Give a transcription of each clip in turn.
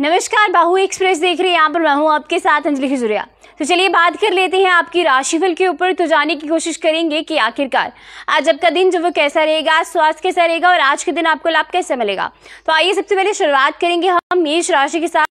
नमस्कार बाहू एक्सप्रेस देख रहे हैं यहाँ पर मैं हूँ आपके साथ अंजलि खिजुरिया तो चलिए बात कर लेते हैं आपकी राशिफल के ऊपर तो जाने की कोशिश करेंगे कि आखिरकार आज आपका दिन जो वो कैसा रहेगा स्वास्थ्य कैसा रहेगा और आज के दिन आपको लाभ कैसे मिलेगा तो आइए सबसे पहले शुरुआत करेंगे हम मेष राशि के साथ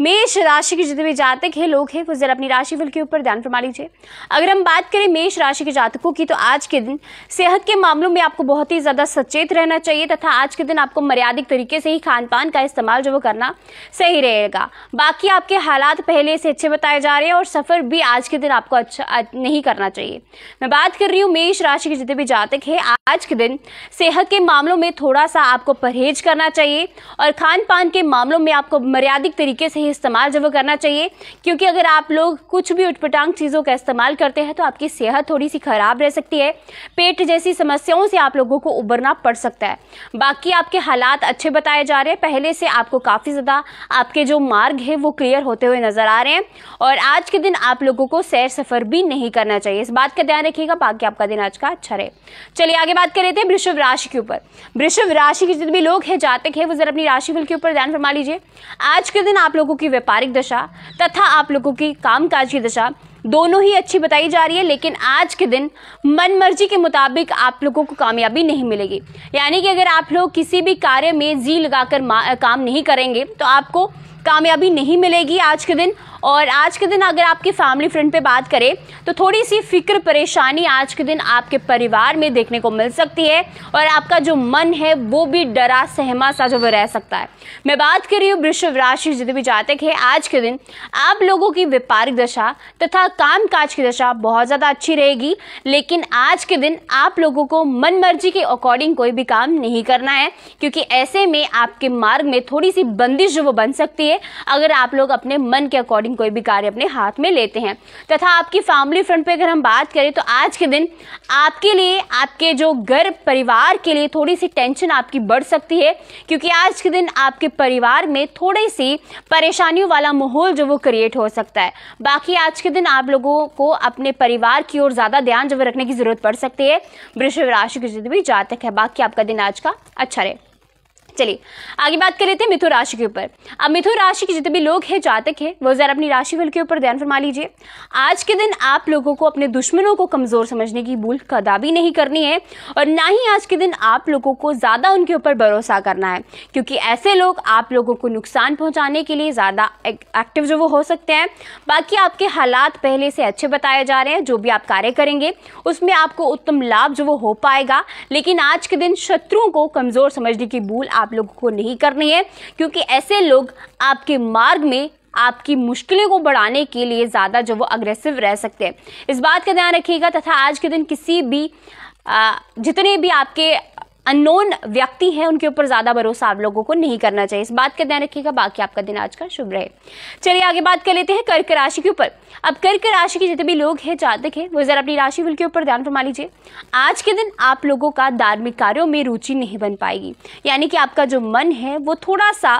मेष राशि के जितने भी जातक है लोग हैं वो जरा अपनी राशिफल के ऊपर ध्यान फरमा लीजिए अगर हम बात करें मेष राशि के जातकों की तो आज के दिन सेहत के मामलों में आपको बहुत ही ज्यादा सचेत रहना चाहिए तथा आज के दिन आपको मर्यादिक तरीके से ही खान पान का इस्तेमाल जो वो करना सही रहेगा बाकी आपके हालात पहले से अच्छे बताए जा रहे हैं और सफ़र भी आज के दिन आपको अच्छा नहीं करना चाहिए मैं बात कर रही हूँ मेष राशि के जितने भी जातक है आज के दिन सेहत के मामलों में थोड़ा सा आपको परहेज करना चाहिए और खान पान के मामलों में आपको मर्यादित तरीके से ही इस्तेमाल जब करना चाहिए क्योंकि अगर आप लोग कुछ भी उठपटांग चीज़ों का इस्तेमाल करते हैं तो आपकी सेहत थोड़ी सी ख़राब रह सकती है पेट जैसी समस्याओं से आप लोगों को उबरना पड़ सकता है बाकी आपके हालात अच्छे बताए जा रहे हैं पहले से आपको काफ़ी ज़्यादा आपके जो मार्ग है वो क्लियर होते हुए नजर आ रहे हैं और आज के दिन आप लोगों को सैर सफर भी नहीं करना चाहिए इस बात का ध्यान रखिएगा बाकी आपका दिन आज का अच्छा रहे चलिए आगे बात कर लेते हैं वृषभ राशि के ऊपर वृषभ राशि के जितने भी लोग हैं जातक है वो जरा अपनी राशि फल के ऊपर ध्यान फरमा लीजिए आज के दिन आप लोगों की व्यापारिक दशा तथा आप लोगों की कामकाज की दशा दोनों ही अच्छी बताई जा रही है लेकिन आज के दिन मन मर्जी के मुताबिक आप लोगों को कामयाबी नहीं मिलेगी यानी कि अगर आप लोग किसी भी कार्य में जी लगाकर काम नहीं करेंगे तो आपको कामयाबी नहीं मिलेगी आज के दिन और आज के दिन अगर आपके फैमिली फ्रेंड पे बात करें तो थोड़ी सी फिक्र परेशानी आज के दिन आपके परिवार में देखने को मिल सकती है और आपका जो मन है वो भी डरा सहमा सा जो रह सकता है मैं बात कर रही हूँ वृषभ राशि जितने भी जातक है आज के दिन आप लोगों की व्यापारिक दशा तथा काम काज की दशा बहुत ज़्यादा अच्छी रहेगी लेकिन आज के दिन आप लोगों को मन मर्जी के अकॉर्डिंग कोई भी काम नहीं करना है क्योंकि ऐसे में आपके मार्ग में थोड़ी सी बंदिश जो वो बन सकती है अगर आप लोग अपने मन के अकॉर्डिंग कोई भी कार्य अपने हाथ में लेते हैं तथा आपकी फैमिली फ्रंट पे अगर हम बात करें तो आज के दिन आपके लिए आपके जो घर परिवार के लिए थोड़ी सी टेंशन आपकी बढ़ सकती है क्योंकि आज के दिन आपके परिवार में थोड़ी सी परेशानियों वाला माहौल जो वो क्रिएट हो सकता है बाकी आज के दिन आप लोगों को अपने परिवार की ओर ज़्यादा ध्यान जो रखने की ज़रूरत पड़ सकती है वृषभ राशि की जितनी भी जातक है बाकी आपका दिन आज का अच्छा रहे चलिए आगे बात कर लेते हैं मिथुन राशि के ऊपर अब मिथुन राशि के जितने भी लोग हैं जातक हैं वो जरा अपनी राशि फल के ऊपर ध्यान फरमा लीजिए आज के दिन आप लोगों को अपने दुश्मनों को कमजोर समझने की भूल कदा भी नहीं करनी है और ना ही आज के दिन आप लोगों को ज्यादा उनके ऊपर भरोसा करना है क्योंकि ऐसे लोग आप लोगों को नुकसान पहुंचाने के लिए ज्यादा एक्टिव जो वो हो सकते हैं बाकी आपके हालात पहले से अच्छे बताए जा रहे हैं जो भी आप कार्य करेंगे उसमें आपको उत्तम लाभ जो वो हो पाएगा लेकिन आज के दिन शत्रुओं को कमजोर समझने की भूल आप आप लोगों को नहीं करनी है क्योंकि ऐसे लोग आपके मार्ग में आपकी मुश्किलें को बढ़ाने के लिए ज़्यादा जो वो अग्रेसिव रह सकते हैं इस बात का ध्यान रखिएगा तथा आज के दिन किसी भी जितने भी आपके अननोन व्यक्ति है उनके ऊपर ज़्यादा भरोसा आप लोगों को नहीं करना चाहिए इस बात का ध्यान रखिएगा बाकी आपका दिन आज का शुभ रहे चलिए आगे बात कर लेते हैं कर्क राशि के ऊपर अब कर्क राशि के जितने भी लोग हैं जातक है वो ज़रा अपनी राशि के ऊपर ध्यान फरमा लीजिए आज के दिन आप लोगों का धार्मिक कार्यों में रुचि नहीं बन पाएगी यानी कि आपका जो मन है वो थोड़ा सा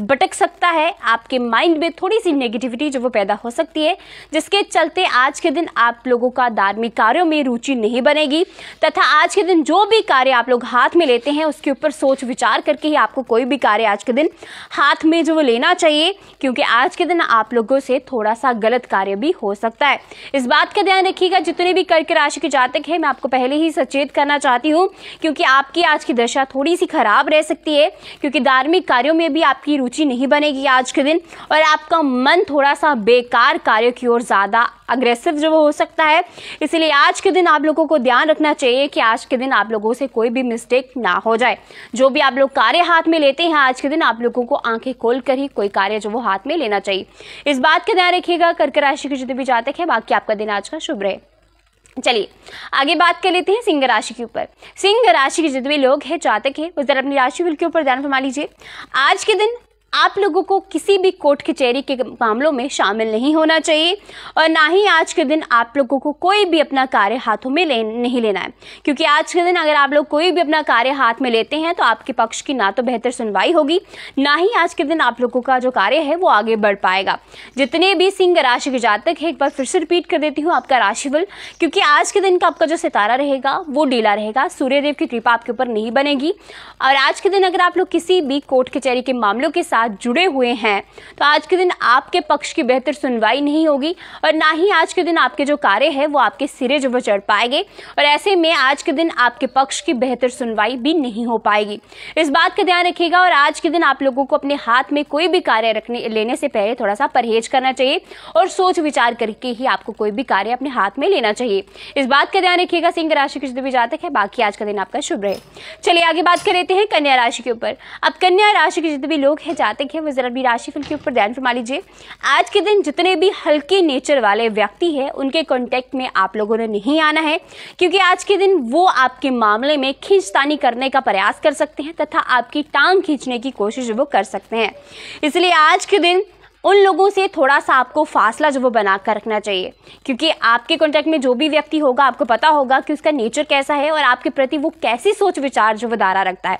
भटक सकता है आपके माइंड में थोड़ी सी नेगेटिविटी जो वो पैदा हो सकती है जिसके चलते आज के दिन आप लोगों का धार्मिक कार्यों में रुचि नहीं बनेगी तथा आज के दिन जो भी कार्य आप लोग हाथ में लेते हैं उसके ऊपर सोच विचार करके ही आपको कोई भी कार्य आज के दिन हाथ में जो वो लेना चाहिए क्योंकि आज के दिन आप लोगों से थोड़ा सा गलत कार्य भी हो सकता है इस बात का ध्यान रखिएगा जितने भी कर्क राशि के जातक हैं मैं आपको पहले ही सचेत करना चाहती हूँ क्योंकि आपकी आज की दशा थोड़ी सी खराब रह सकती है क्योंकि धार्मिक कार्यों में भी आपकी रुचि नहीं बनेगी आज के दिन और आपका मन थोड़ा सा बेकार कार्य की ओर ज़्यादा अग्रेसिव जो हो सकता है इसीलिए आज के दिन आप लोगों को ध्यान रखना चाहिए कि आज के दिन आप लोगों से कोई भी मिस्टेक ना हो जाए जो भी आप लोग कार्य हाथ में लेते हैं आज के दिन आप लोगों को आंखें खोल कर ही कोई कार्य जो वो हाथ में लेना चाहिए इस बात का ध्यान रखिएगा कर्क राशि के जितने भी जातक है बाकी आपका दिन आज का शुभ रहे चलिए आगे बात कर लेते हैं सिंह राशि के ऊपर सिंह राशि के जितने लोग हैं जातक हैं वो जरा अपनी राशि के ऊपर ध्यान फरमा लीजिए आज के दिन आप लोगों को किसी भी कोर्ट कचहरी के मामलों में शामिल नहीं होना चाहिए और ना ही आज के दिन आप लोगों को कोई भी अपना कार्य हाथों में ले नहीं लेना है क्योंकि आज के दिन अगर आप लोग कोई भी अपना कार्य हाथ में लेते हैं तो आपके पक्ष की ना तो बेहतर सुनवाई होगी ना ही आज के दिन आप लोगों का जो कार्य है वो आगे बढ़ पाएगा जितने भी सिंह राशि के जातक है एक बार फिर से रिपीट कर देती हूँ आपका राशिफल क्योंकि आज के दिन का आपका जो सितारा रहेगा वो डीला रहेगा सूर्यदेव की कृपा आपके ऊपर नहीं बनेगी और आज के दिन अगर आप लोग किसी भी कोर्ट कचहरी के मामलों के साथ साथ जुड़े हुए हैं तो आज के दिन आपके पक्ष की बेहतर सुनवाई नहीं होगी और ना ही आज के दिन आपके जो कार्य है वो आपके सिरे जब चढ़ पाएंगे और ऐसे में आज के दिन आपके पक्ष की बेहतर सुनवाई भी नहीं हो पाएगी इस बात का ध्यान रखिएगा और आज के दिन आप लोगों को अपने हाथ में कोई भी कार्य रखने लेने से पहले थोड़ा सा परहेज करना चाहिए और सोच विचार करके ही आपको कोई भी कार्य अपने हाथ में लेना चाहिए इस बात का ध्यान रखिएगा सिंह राशि के भी जातक है बाकी आज का दिन आपका शुभ रहे चलिए आगे बात कर लेते हैं कन्या राशि के ऊपर अब कन्या राशि के जितने भी लोग हैं जातक जातक है वो ज़रा भी राशिफल के ऊपर ध्यान फरमा लीजिए आज के दिन जितने भी हल्के नेचर वाले व्यक्ति हैं उनके कॉन्टैक्ट में आप लोगों ने नहीं आना है क्योंकि आज के दिन वो आपके मामले में खींचतानी करने का प्रयास कर सकते हैं तथा आपकी टांग खींचने की कोशिश वो कर सकते हैं इसलिए आज के दिन उन लोगों से थोड़ा सा आपको फासला जो वो बना कर रखना चाहिए क्योंकि आपके कॉन्टैक्ट में जो भी व्यक्ति होगा आपको पता होगा कि उसका नेचर कैसा है और आपके प्रति वो कैसी सोच विचार जो वो दारा रखता है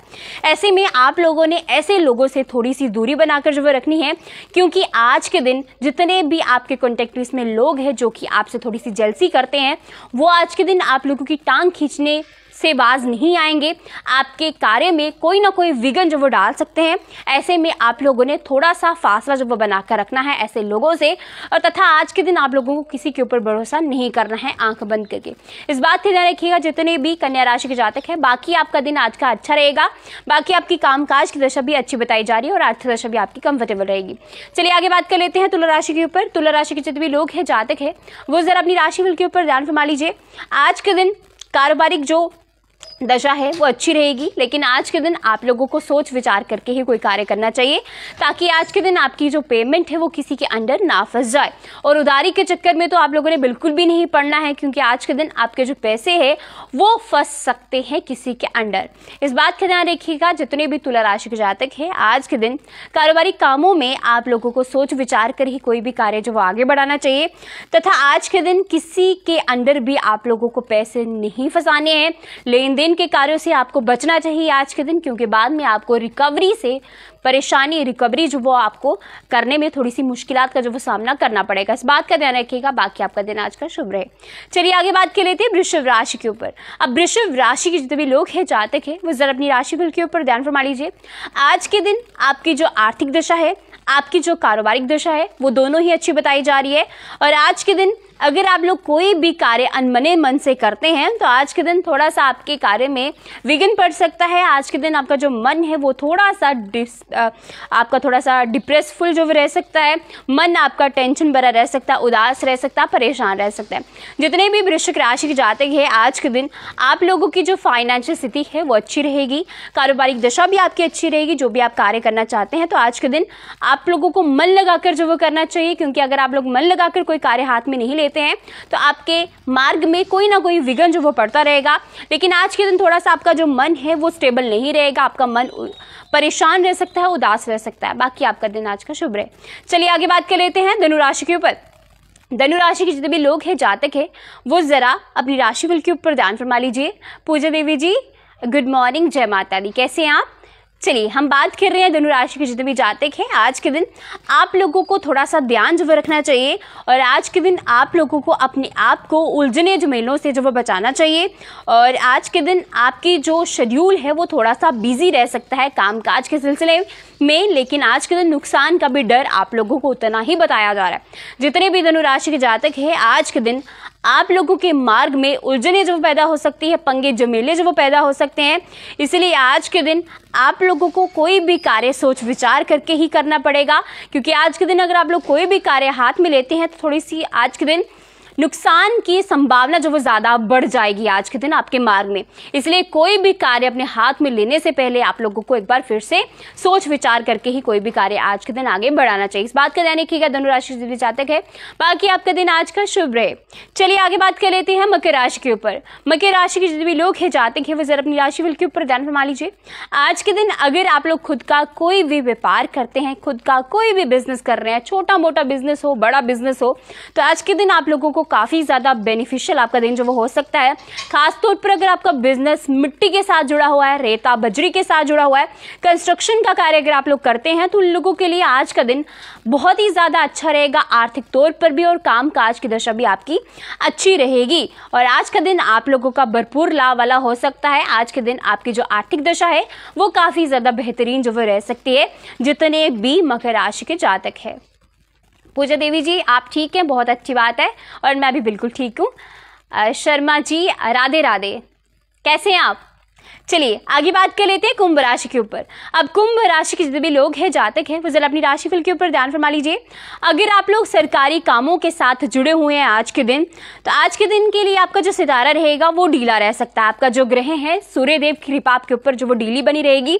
ऐसे में आप लोगों ने ऐसे लोगों से थोड़ी सी दूरी बनाकर जो वो रखनी है क्योंकि आज के दिन जितने भी आपके कॉन्टैक्ट में लोग हैं जो कि आपसे थोड़ी सी जलसी करते हैं वो आज के दिन आप लोगों की टांग खींचने से बाज नहीं आएंगे आपके कार्य में कोई ना कोई विघन जो वो डाल सकते हैं ऐसे में आप लोगों ने थोड़ा सा फासला जो वो बनाकर रखना है ऐसे लोगों से और तथा आज के दिन आप लोगों को किसी के ऊपर भरोसा नहीं करना है आंख बंद करके इस बात का ध्यान रखिएगा जितने भी कन्या राशि के जातक है बाकी आपका दिन आज का अच्छा रहेगा बाकी आपकी कामकाज की दशा भी अच्छी बताई जा रही है और आर्थिक दशा भी आपकी कंफर्टेबल रहेगी चलिए आगे बात कर लेते हैं तुला राशि के ऊपर तुला राशि के जितने भी लोग हैं जातक है वो जरा अपनी राशि के ऊपर ध्यान फरमा लीजिए आज के दिन कारोबारिक जो दशा है वो अच्छी रहेगी लेकिन आज के दिन आप लोगों को सोच विचार करके ही कोई कार्य करना चाहिए ताकि आज के दिन आपकी जो पेमेंट है वो किसी के अंडर ना फंस जाए और उधारी के चक्कर में तो आप लोगों ने बिल्कुल भी नहीं पढ़ना है क्योंकि आज के दिन आपके जो पैसे हैं वो फंस सकते हैं किसी के अंडर इस बात का ध्यान रखिएगा जितने भी तुला राशि के जातक है आज के दिन कारोबारी कामों में आप लोगों को सोच विचार कर ही कोई भी कार्य जो वो आगे बढ़ाना चाहिए तथा आज के दिन किसी के अंडर भी आप लोगों को पैसे नहीं फंसाने हैं लेन दिन के कार्यों से आपको बचना चाहिए आज के दिन क्योंकि बाद में आपको रिकवरी से परेशानी रिकवरी जो वो आपको करने में थोड़ी सी मुश्किल का जो वो सामना करना पड़ेगा इस बात का ध्यान रखिएगा बाकी आपका दिन आज का शुभ रहे चलिए आगे बात कर लेते हैं वृषभ राशि के ऊपर अब वृषभ राशि के जितने भी लोग हैं जातक हैं वो ज़रा अपनी फल के ऊपर ध्यान फरमा लीजिए आज के दिन आपकी जो आर्थिक दशा है आपकी जो कारोबारिक दशा है वो दोनों ही अच्छी बताई जा रही है और आज के दिन अगर आप लोग कोई भी कार्य अनमने मन से करते हैं तो आज के दिन थोड़ा सा आपके कार्य में विघ्न पड़ सकता है आज के दिन आपका जो मन है वो थोड़ा सा डिस आपका थोड़ा सा डिप्रेसफुल जो रह सकता है मन आपका टेंशन भरा रह सकता है उदास रह सकता है परेशान रह सकता है जितने भी वृश्चिक राशि के जाते हैं आज के दिन आप लोगों की जो फाइनेंशियल स्थिति है वो अच्छी रहेगी कारोबारिक दशा भी आपकी अच्छी रहेगी जो भी आप कार्य करना चाहते हैं तो आज के दिन आप लोगों को मन लगाकर जो वो करना चाहिए क्योंकि अगर आप लोग मन लगाकर कोई कार्य हाथ में नहीं ले लेते हैं तो आपके मार्ग में कोई ना कोई विघन जो वो पड़ता रहेगा लेकिन आज के दिन थोड़ा सा आपका जो मन है वो स्टेबल नहीं रहेगा आपका मन परेशान रह सकता है उदास रह सकता है बाकी आपका दिन आज का शुभ रहे चलिए आगे बात कर लेते हैं धनुराशि के ऊपर धनु राशि के जितने भी लोग हैं जातक हैं वो ज़रा अपनी राशिफल के ऊपर ध्यान फरमा लीजिए पूजा देवी जी गुड मॉर्निंग जय माता दी कैसे हैं आप चलिए हम बात कर रहे हैं धनु राशि के जितने भी जातक हैं आज के दिन आप लोगों को थोड़ा सा ध्यान जो रखना चाहिए और आज के दिन आप लोगों को अपने आप को उलझने झमेलों से जो वो बचाना चाहिए और आज के दिन आपकी जो शेड्यूल है वो थोड़ा सा बिजी रह सकता है कामकाज के सिलसिले में लेकिन आज के दिन नुकसान का भी डर आप लोगों को उतना ही बताया जा रहा है जितने भी धनुराशि के जातक है आज के दिन आप लोगों के मार्ग में उलझने जो पैदा हो सकती है पंगे जमेले जो वो पैदा हो सकते हैं इसलिए आज के दिन आप लोगों को कोई भी कार्य सोच विचार करके ही करना पड़ेगा क्योंकि आज के दिन अगर आप लोग कोई भी कार्य हाथ में लेते हैं तो थोड़ी सी आज के दिन नुकसान की संभावना जो वो ज़्यादा बढ़ जाएगी आज के दिन आपके मार्ग में इसलिए कोई भी कार्य अपने हाथ में लेने से पहले आप लोगों को एक बार फिर से सोच विचार करके ही कोई भी कार्य आज के दिन आगे बढ़ाना चाहिए इस बात का ध्यान रखिएगा धनुराशि दिव्य जातक है बाकी आपका दिन आज का शुभ रहे चलिए आगे बात कर लेते हैं मकर राशि के ऊपर मकर राशि के जितने भी लोग हैं जातक है वो जरा अपनी राशि के ऊपर ध्यान फरमा लीजिए आज के दिन अगर आप लोग खुद का कोई भी व्यापार करते हैं खुद का कोई भी बिजनेस कर रहे हैं छोटा मोटा बिजनेस हो बड़ा बिजनेस हो तो आज के दिन आप लोगों को काफ़ी ज़्यादा बेनिफिशियल आपका दिन जो वो हो सकता है खासतौर पर अगर आपका बिजनेस मिट्टी के साथ जुड़ा हुआ है रेता बजरी के साथ जुड़ा हुआ है कंस्ट्रक्शन का कार्य अगर आप लोग करते हैं तो उन लोगों के लिए आज का दिन बहुत ही ज़्यादा अच्छा रहेगा आर्थिक तौर पर भी और काम काज की दशा भी आपकी अच्छी रहेगी और आज का दिन आप लोगों का भरपूर लाभ वाला हो सकता है आज के दिन आपकी जो आर्थिक दशा है वो काफ़ी ज़्यादा बेहतरीन जो वो रह सकती है जितने भी मकर राशि के जातक है पूजा देवी जी आप ठीक हैं बहुत अच्छी बात है और मैं भी बिल्कुल ठीक हूँ शर्मा जी राधे राधे कैसे हैं आप चलिए आगे बात कर लेते हैं कुंभ राशि के ऊपर अब कुंभ राशि के जितने भी लोग हैं जातक हैं वो जरा अपनी राशिफल के ऊपर ध्यान फरमा लीजिए अगर आप लोग सरकारी कामों के साथ जुड़े हुए हैं आज के दिन तो आज के दिन के लिए आपका जो सितारा रहेगा वो ढीला रह सकता है आपका जो ग्रह है सूर्यदेव की कृपा आपके ऊपर जो वो ढीली बनी रहेगी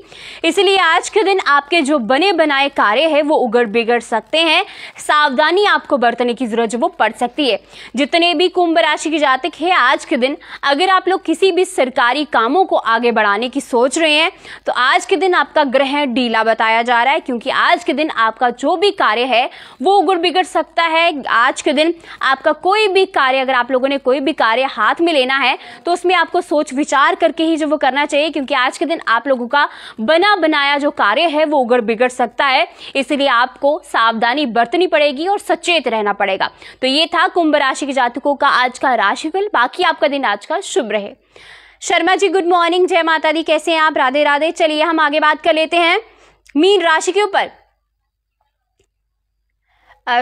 इसलिए आज के दिन आपके जो बने बनाए कार्य है वो उगड़ बिगड़ सकते हैं सावधानी आपको बरतने की जरूरत जो वो पड़ सकती है जितने भी कुंभ राशि के जातक है आज के दिन अगर आप लोग किसी भी सरकारी कामों को आगे बढ़ाने की सोच रहे हैं तो आज के दिन आपका ग्रह डीला बताया जा रहा है क्योंकि आज के दिन आपका जो भी कार्य है वो गुड़ बिगड़ सकता है आज के दिन आपका कोई भी कार्य अगर आप लोगों ने कोई भी कार्य हाथ में लेना है तो उसमें आपको सोच विचार करके ही जो वो करना चाहिए क्योंकि आज के दिन आप लोगों का बना बनाया जो कार्य है वो उगड़ बिगड़ सकता है इसलिए आपको सावधानी बरतनी पड़ेगी और सचेत रहना पड़ेगा तो ये था कुंभ राशि के जातकों का आज का राशिफल बाकी आपका दिन आज का शुभ रहे शर्मा जी गुड मॉर्निंग जय माता दी कैसे हैं आप राधे राधे चलिए हम आगे बात कर लेते हैं मीन राशि के ऊपर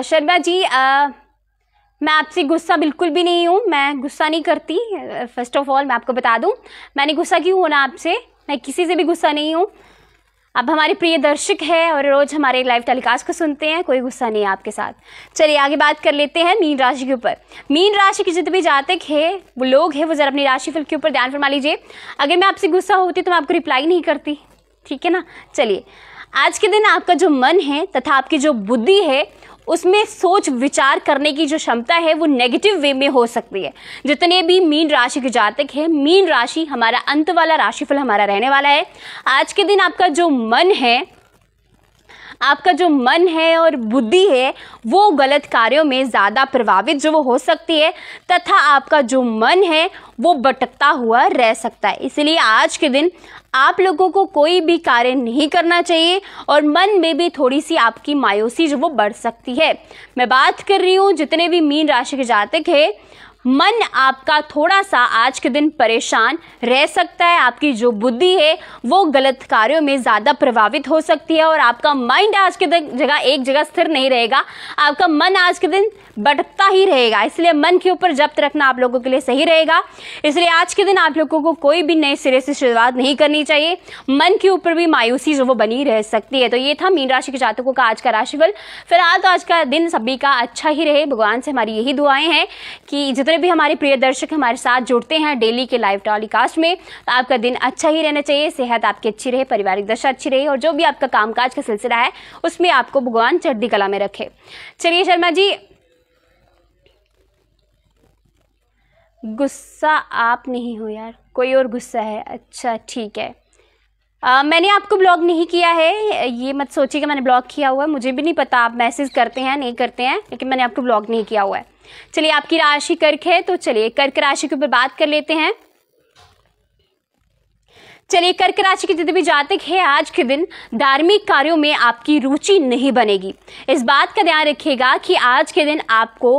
शर्मा जी आ, मैं आपसे गुस्सा बिल्कुल भी नहीं हूँ मैं गुस्सा नहीं करती फर्स्ट ऑफ ऑल मैं आपको बता दूँ मैंने गुस्सा क्यों होना आपसे मैं किसी से भी गुस्सा नहीं हूँ आप हमारे प्रिय दर्शक हैं और रोज़ हमारे लाइव टेलीकास्ट को सुनते हैं कोई गुस्सा नहीं है आपके साथ चलिए आगे बात कर लेते हैं मीन राशि के ऊपर मीन राशि के जितने भी जातक है वो लोग हैं वो ज़रा अपनी राशि फिल्म के ऊपर ध्यान फरमा लीजिए अगर मैं आपसे गुस्सा होती तो मैं आपको रिप्लाई नहीं करती ठीक है ना चलिए आज के दिन आपका जो मन है तथा आपकी जो बुद्धि है उसमें सोच विचार करने की जो क्षमता है वो नेगेटिव वे में हो सकती है जितने भी मीन राशि के जातक हैं मीन राशि हमारा अंत वाला राशिफल हमारा रहने वाला है आज के दिन आपका जो मन है आपका जो मन है और बुद्धि है वो गलत कार्यों में ज़्यादा प्रभावित जो वो हो सकती है तथा आपका जो मन है वो भटकता हुआ रह सकता है इसलिए आज के दिन आप लोगों को कोई भी कार्य नहीं करना चाहिए और मन में भी थोड़ी सी आपकी मायूसी जो वो बढ़ सकती है मैं बात कर रही हूँ जितने भी मीन राशि के जातक है मन आपका थोड़ा सा आज के दिन परेशान रह सकता है आपकी जो बुद्धि है वो गलत कार्यों में ज़्यादा प्रभावित हो सकती है और आपका माइंड आज के दिन जगह एक जगह स्थिर नहीं रहेगा आपका मन आज के दिन बढ़ता ही रहेगा इसलिए मन के ऊपर जब्त रखना आप लोगों के लिए सही रहेगा इसलिए आज के दिन आप लोगों को कोई भी नए सिरे से शुरुआत नहीं करनी चाहिए मन के ऊपर भी मायूसी जो वो बनी रह सकती है तो ये था मीन राशि के जातकों का आज का राशिफल फिलहाल तो आज का दिन सभी का अच्छा ही रहे भगवान से हमारी यही दुआएं हैं कि जितने भी हमारे प्रिय दर्शक हमारे साथ जुड़ते हैं डेली के लाइव टेलीकास्ट में तो आपका दिन अच्छा ही रहना चाहिए सेहत आपकी अच्छी रहे पारिवारिक दशा अच्छी रहे और जो भी आपका कामकाज का सिलसिला है उसमें आपको भगवान चढ़ी कला में रखे चलिए शर्मा जी गुस्सा आप नहीं हो यार कोई और गुस्सा है अच्छा ठीक है आ, मैंने आपको ब्लॉग नहीं किया है ये मत सोचिए कि मैंने ब्लॉग किया हुआ है मुझे भी नहीं पता आप मैसेज करते हैं नहीं करते हैं लेकिन मैंने आपको ब्लॉग नहीं किया हुआ है चलिए आपकी राशि कर्क है तो चलिए कर्क राशि के ऊपर बात कर लेते हैं चलिए कर्क राशि के जितने भी जातक है आज के दिन धार्मिक कार्यों में आपकी रुचि नहीं बनेगी इस बात का ध्यान रखिएगा कि आज के दिन आपको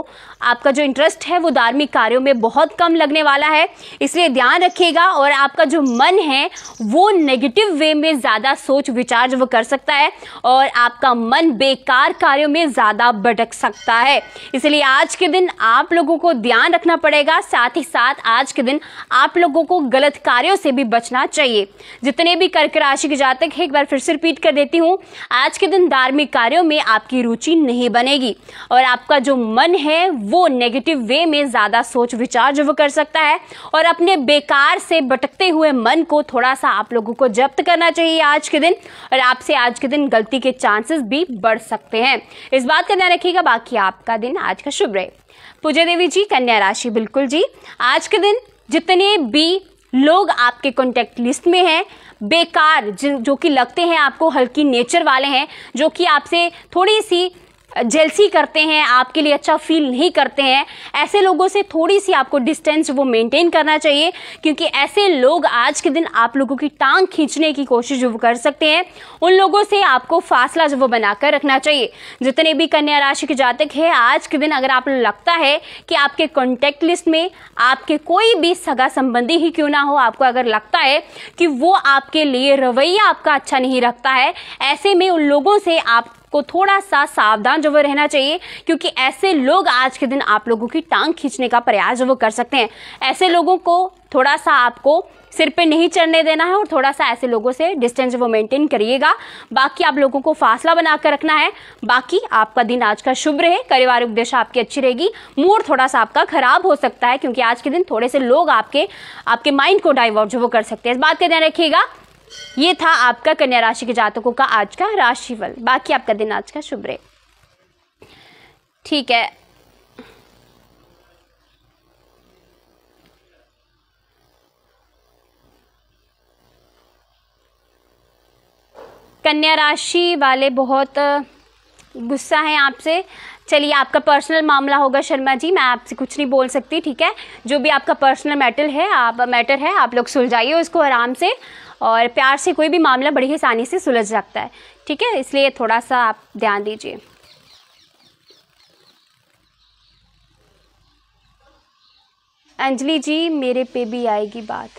आपका जो इंटरेस्ट है वो धार्मिक कार्यों में बहुत कम लगने वाला है इसलिए ध्यान रखिएगा और आपका जो मन है वो नेगेटिव वे में ज़्यादा सोच विचार वो कर सकता है और आपका मन बेकार कार्यों में ज़्यादा भटक सकता है इसलिए आज के दिन आप लोगों को ध्यान रखना पड़ेगा साथ ही साथ आज के दिन आप लोगों को गलत कार्यों से भी बचना चाहिए जितने भी कर्क राशि के जातक है एक बार फिर से रिपीट कर देती हूँ आज के दिन धार्मिक कार्यों में आपकी रुचि नहीं बनेगी और आपका जो मन है वो नेगेटिव वे में ज़्यादा सोच विचार जो वो कर सकता है और अपने बेकार से भटकते हुए मन को थोड़ा सा आप लोगों को जब्त करना चाहिए आज के दिन और आपसे आज के दिन गलती के चांसेस भी बढ़ सकते हैं इस बात का ध्यान रखिएगा बाकी आपका दिन आज का शुभ रहे पूजय देवी जी कन्या राशि बिल्कुल जी आज के दिन जितने भी लोग आपके कॉन्टैक्ट लिस्ट में हैं बेकार जो कि लगते हैं आपको हल्की नेचर वाले हैं जो कि आपसे थोड़ी सी जेलसी करते हैं आपके लिए अच्छा फील नहीं करते हैं ऐसे लोगों से थोड़ी सी आपको डिस्टेंस वो मेंटेन करना चाहिए क्योंकि ऐसे लोग आज के दिन आप लोगों की टांग खींचने की कोशिश जो कर सकते हैं उन लोगों से आपको फासला जो वो बनाकर रखना चाहिए जितने भी कन्या राशि के जातक है आज के दिन अगर आप लगता है कि आपके कॉन्टैक्ट लिस्ट में आपके कोई भी सगा संबंधी ही क्यों ना हो आपको अगर लगता है कि वो आपके लिए रवैया आपका अच्छा नहीं रखता है ऐसे में उन लोगों से आप आपको थोड़ा सा सावधान जो वो रहना चाहिए क्योंकि ऐसे लोग आज के दिन आप लोगों की टांग खींचने का प्रयास वो कर सकते हैं ऐसे लोगों को थोड़ा सा आपको सिर पे नहीं चढ़ने देना है और थोड़ा सा ऐसे लोगों से डिस्टेंस वो मेंटेन करिएगा बाकी आप लोगों को फासला बनाकर रखना है बाकी आपका दिन आज का शुभ रहे पारिवारिक उपदेश आपकी अच्छी रहेगी मूड थोड़ा सा आपका खराब हो सकता है क्योंकि आज के दिन थोड़े से लोग आपके आपके माइंड को डाइवर्ट जो वो कर सकते हैं इस बात का ध्यान रखिएगा ये था आपका कन्या राशि के जातकों का आज का राशिफल बाकी आपका दिन आज का शुभ रहे ठीक है कन्या राशि वाले बहुत गुस्सा है आपसे चलिए आपका पर्सनल मामला होगा शर्मा जी मैं आपसे कुछ नहीं बोल सकती ठीक है जो भी आपका पर्सनल मैटर है आप मैटर है आप लोग सुलझाइए उसको आराम से और प्यार से कोई भी मामला बड़ी आसानी से सुलझ सकता है ठीक है इसलिए थोड़ा सा आप ध्यान दीजिए अंजलि जी मेरे पे भी आएगी बात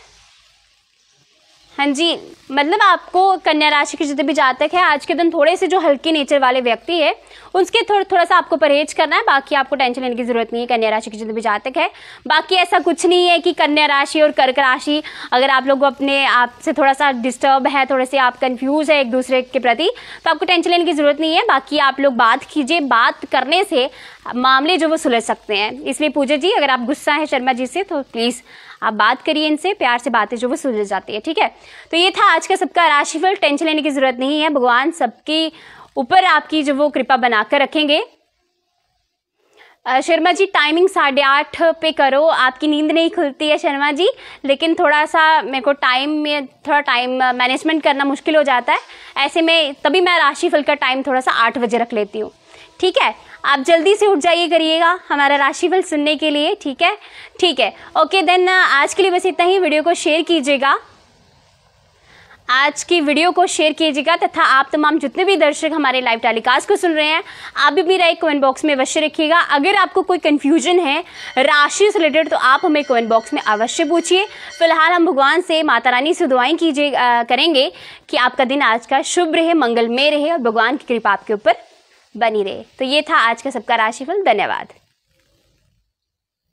हाँ जी मतलब आपको कन्या राशि के जितने भी जातक है आज के दिन थोड़े से जो हल्के नेचर वाले व्यक्ति है उसके थोड़ा थोड़ा सा आपको परहेज करना है बाकी आपको टेंशन लेने की जरूरत नहीं है कन्या राशि के जितने भी जातक है बाकी ऐसा कुछ नहीं है कि कन्या राशि और कर्क राशि अगर आप लोग अपने आप से थोड़ा सा डिस्टर्ब है थोड़े से आप कन्फ्यूज है एक दूसरे के प्रति तो आपको टेंशन लेने की जरूरत नहीं है बाकी आप लोग बात कीजिए बात करने से मामले जो वो सुलझ सकते हैं इसलिए पूजा जी अगर आप गुस्सा है शर्मा जी से तो प्लीज़ आप बात करिए इनसे प्यार से बातें जो वो सुलझ जाती है ठीक है तो ये था आज का सबका राशिफल टेंशन लेने की जरूरत नहीं है भगवान सबके ऊपर आपकी जो वो कृपा बनाकर रखेंगे शर्मा जी टाइमिंग साढ़े आठ पे करो आपकी नींद नहीं खुलती है शर्मा जी लेकिन थोड़ा सा मेरे को टाइम में थोड़ा टाइम मैनेजमेंट करना मुश्किल हो जाता है ऐसे में तभी मैं राशिफल का टाइम थोड़ा सा आठ बजे रख लेती हूँ ठीक है आप जल्दी से उठ जाइए करिएगा हमारा राशिफल सुनने के लिए ठीक है ठीक है ओके देन uh, आज के लिए बस इतना ही वीडियो को शेयर कीजिएगा आज की वीडियो को शेयर कीजिएगा तथा आप तमाम जितने भी दर्शक हमारे लाइव टेलीकास्ट को सुन रहे हैं आप भी मेरा एक कमेंट बॉक्स में अवश्य रखिएगा अगर आपको कोई कन्फ्यूजन है राशि से रिलेटेड तो आप हमें कमेंट बॉक्स में अवश्य पूछिए फिलहाल हम भगवान से माता रानी से दुआएं कीजिए करेंगे कि आपका दिन आज का शुभ रहे मंगलमय रहे और भगवान की कृपा आपके ऊपर बनी रहे तो ये था आज का सबका राशिफल धन्यवाद